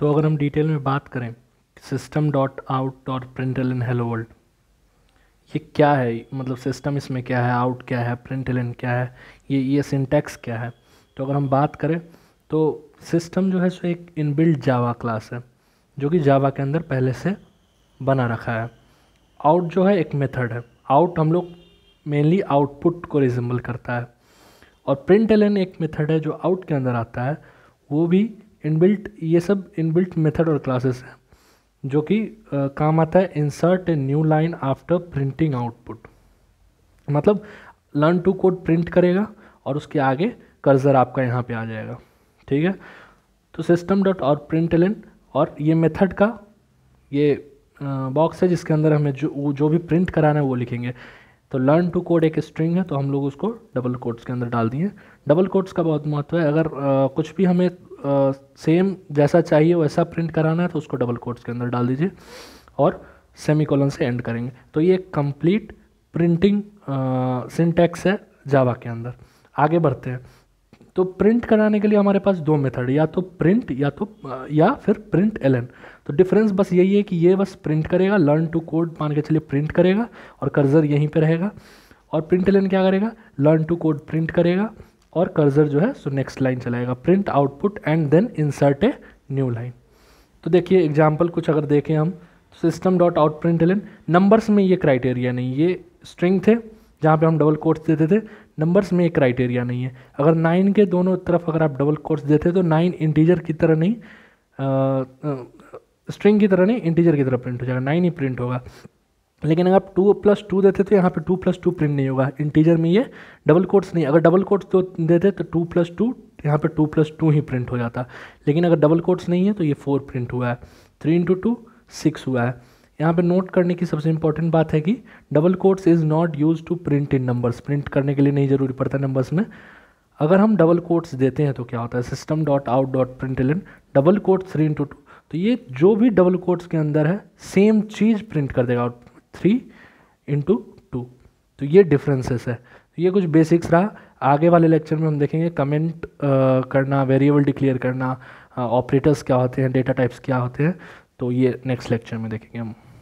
तो अगर हम डिटेल में बात करें system dot out dot println hello world ये क्या है मतलब सिस्टम इसमें क्या है आउट क्या है प्रिंटल इन क्या है ये ये सिंटेक्स क्या है तो अगर हम बात करें तो सिस्टम जो है सो एक बिल्ड जावा क्लास है जो कि जावा के अंदर पहले से बना रखा है आउट जो है एक मेथड है आउट हम लोग मेनली आउटपुट को रिजम्बल करता है और प्रिंट एलन एक मेथड है जो आउट के अंदर आता है वो भी इनबिल्ट ये सब इनबिल्ट मेथड और क्लासेस हैं जो कि काम आता है insert a new line after printing output मतलब लर्न टू कोड प्रिंट करेगा और उसके आगे कर्जर आपका यहाँ पे आ जाएगा ठीक है तो सिस्टम डॉट और प्रिंट एलन और ये मेथड का ये बॉक्स है जिसके अंदर हमें जो जो भी प्रिंट कराना है वो लिखेंगे तो लर्न टू कोड एक स्ट्रिंग है तो हम लोग उसको डबल कोड्स के अंदर डाल दिए डबल कोड्स का बहुत महत्व है अगर आ, कुछ भी हमें सेम जैसा चाहिए वैसा प्रिंट कराना है तो उसको डबल कोट्स के अंदर डाल दीजिए और सेमी कॉलन से एंड करेंगे तो ये कंप्लीट प्रिंटिंग सिंटेक्स है जावा के अंदर आगे बढ़ते हैं तो प्रिंट कराने के लिए हमारे पास दो मेथड या तो प्रिंट या तो या फिर प्रिंट एल तो डिफरेंस बस यही है कि ये बस प्रिंट करेगा लर्न टू कोड मान के चलिए प्रिंट करेगा और कर्जर यहीं पे रहेगा और प्रिंट एल क्या करेगा लर्न टू कोड प्रिंट करेगा और कर्जर जो है सो नेक्स्ट लाइन चलाएगा print output and then insert a new line तो देखिए एग्जाम्पल कुछ अगर देखें हम system dot out println numbers में ये क्राइटेरिया नहीं ये स्ट्रिंग थे जहाँ पे हम डबल कोर्स देते थे नंबर्स में ये क्राइटेरिया नहीं है अगर नाइन के दोनों तरफ अगर आप डबल कोर्स देते तो नाइन इंटीजर की तरह नहीं स्ट्रिंग की तरह नहीं इंटीजर की तरह प्रिंट हो जाएगा नाइन ही प्रिंट होगा लेकिन अगर आप टू प्लस टू देते तो यहाँ पे टू प्लस टू प्रिंट नहीं होगा इंटीजर में ये डबल कोट्स नहीं अगर डबल कोट्स तो देते तो टू प्लस टू यहाँ पर टू प्लस टू ही प्रिंट हो जाता लेकिन अगर डबल कोट्स नहीं है तो ये फोर प्रिंट हुआ है थ्री इंटू टू सिक्स हुआ है यहाँ पे नोट करने की सबसे इंपॉर्टेंट बात है कि double quotes is not use to print in numbers print करने के लिए नहीं ज़रूरी पड़ता नंबर्स में अगर हम डबल कोट्स देते हैं तो क्या होता है system dot out dot print in double quotes three into two तो ये जो भी डबल कोट्स के अंदर है सेम चीज़ प्रिंट कर देगा आउट थ्री इंटू टू तो ये डिफरेंसेस है तो ये कुछ बेसिक्स रहा आगे वाले लेक्चर में हम देखेंगे कमेंट uh, करना वेरिएबल डिक्लेयर करना ऑपरेटर्स uh, क्या होते हैं डेटा टाइप्स क्या होते हैं तो ये नेक्स्ट लेक्चर में देखेंगे हम